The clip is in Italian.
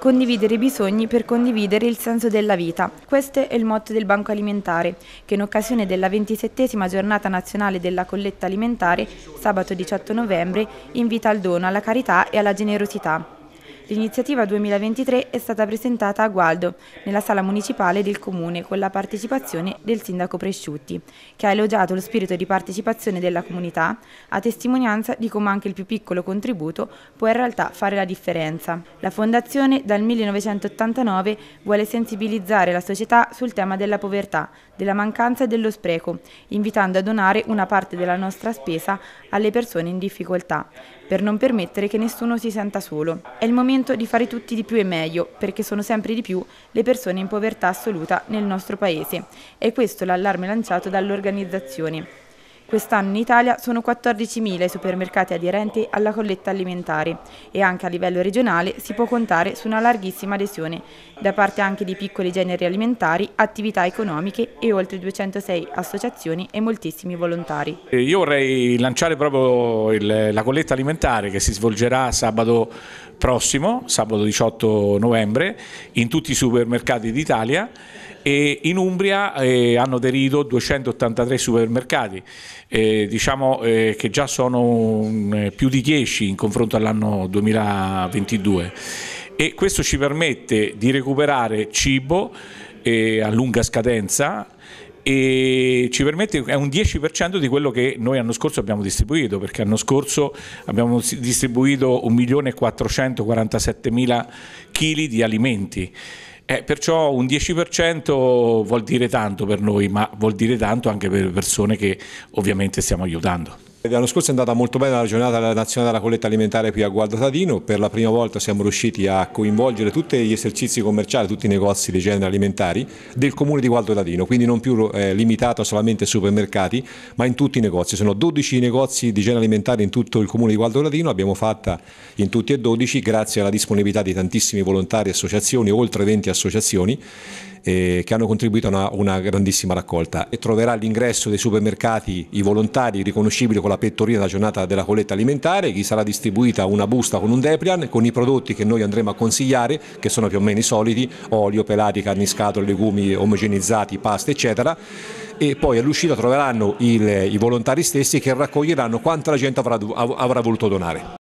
Condividere i bisogni per condividere il senso della vita. Questo è il motto del Banco Alimentare, che in occasione della 27 giornata nazionale della colletta alimentare, sabato 18 novembre, invita al dono, alla carità e alla generosità. L'iniziativa 2023 è stata presentata a Gualdo, nella sala municipale del Comune, con la partecipazione del sindaco Presciutti, che ha elogiato lo spirito di partecipazione della comunità, a testimonianza di come anche il più piccolo contributo può in realtà fare la differenza. La Fondazione dal 1989 vuole sensibilizzare la società sul tema della povertà, della mancanza e dello spreco, invitando a donare una parte della nostra spesa alle persone in difficoltà, per non permettere che nessuno si senta solo. È il momento atteggiamento di fare tutti di più e meglio, perché sono sempre di più le persone in povertà assoluta nel nostro Paese. È questo l'allarme lanciato dall'organizzazione. Quest'anno in Italia sono 14.000 i supermercati aderenti alla colletta alimentare e anche a livello regionale si può contare su una larghissima adesione, da parte anche di piccoli generi alimentari, attività economiche e oltre 206 associazioni e moltissimi volontari. Eh, io vorrei lanciare proprio il, la colletta alimentare che si svolgerà sabato prossimo, sabato 18 novembre, in tutti i supermercati d'Italia e in Umbria eh, hanno aderito 283 supermercati, eh, diciamo eh, che già sono un, eh, più di 10 in confronto all'anno 2022 e questo ci permette di recuperare cibo eh, a lunga scadenza e ci permette, è un 10% di quello che noi l'anno scorso abbiamo distribuito, perché l'anno scorso abbiamo distribuito 1.447.000 kg di alimenti. Eh, perciò un 10% vuol dire tanto per noi, ma vuol dire tanto anche per le persone che ovviamente stiamo aiutando. L'anno scorso è andata molto bene la giornata nazionale della colletta alimentare qui a Guardatadino, per la prima volta siamo riusciti a coinvolgere tutti gli esercizi commerciali, tutti i negozi di genere alimentari del comune di Guardatadino, quindi non più eh, limitato solamente ai supermercati ma in tutti i negozi, sono 12 negozi di genere alimentare in tutto il comune di Guardatadino, abbiamo fatta in tutti e 12 grazie alla disponibilità di tantissimi volontari e associazioni, oltre 20 associazioni eh, che hanno contribuito a una, una, grandissima raccolta e troverà all'ingresso dei supermercati i volontari riconoscibili con la pettorina della giornata della colletta alimentare, gli sarà distribuita una busta con un deplian con i prodotti che noi andremo a consigliare che sono più o meno i soliti, olio, pelati, carni scatole, legumi omogenizzati, pasta eccetera e poi all'uscita troveranno il, i volontari stessi che raccoglieranno quanta la gente avrà, avrà voluto donare.